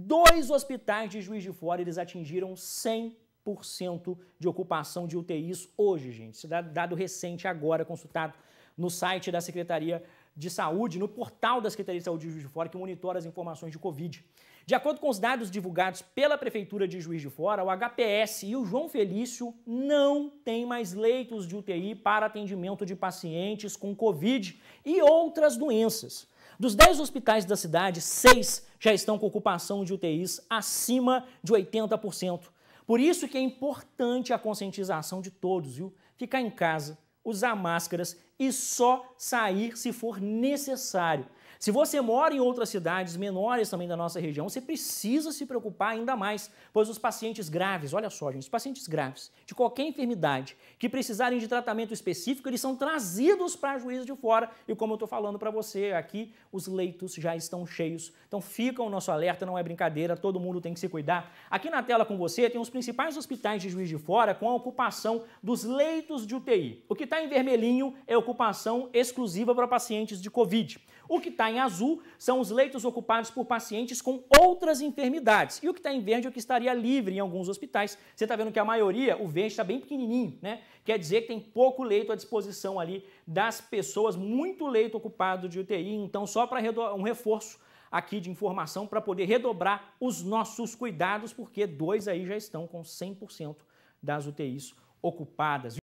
Dois hospitais de Juiz de Fora, eles atingiram 100% de ocupação de UTIs hoje, gente. Dado recente agora, consultado no site da Secretaria de Saúde, no portal da Secretaria de Saúde de Juiz de Fora, que monitora as informações de Covid. De acordo com os dados divulgados pela Prefeitura de Juiz de Fora, o HPS e o João Felício não têm mais leitos de UTI para atendimento de pacientes com Covid e outras doenças. Dos 10 hospitais da cidade, 6 já estão com ocupação de UTIs acima de 80%. Por isso que é importante a conscientização de todos, viu? Ficar em casa, usar máscaras e só sair se for necessário. Se você mora em outras cidades menores também da nossa região, você precisa se preocupar ainda mais, pois os pacientes graves, olha só, gente, os pacientes graves de qualquer enfermidade que precisarem de tratamento específico, eles são trazidos para juízo de fora e como eu estou falando para você aqui, os leitos já estão cheios. Então fica o nosso alerta, não é brincadeira, todo mundo tem que se cuidar. Aqui na tela com você tem os principais hospitais de juiz de fora com a ocupação dos leitos de UTI. O que está em vermelhinho é ocupação exclusiva para pacientes de Covid. O que está em azul são os leitos ocupados por pacientes com outras enfermidades. E o que está em verde é o que estaria livre em alguns hospitais. Você está vendo que a maioria, o verde está bem pequenininho, né? Quer dizer que tem pouco leito à disposição ali das pessoas, muito leito ocupado de UTI. Então, só para um reforço aqui de informação para poder redobrar os nossos cuidados, porque dois aí já estão com 100% das UTIs ocupadas.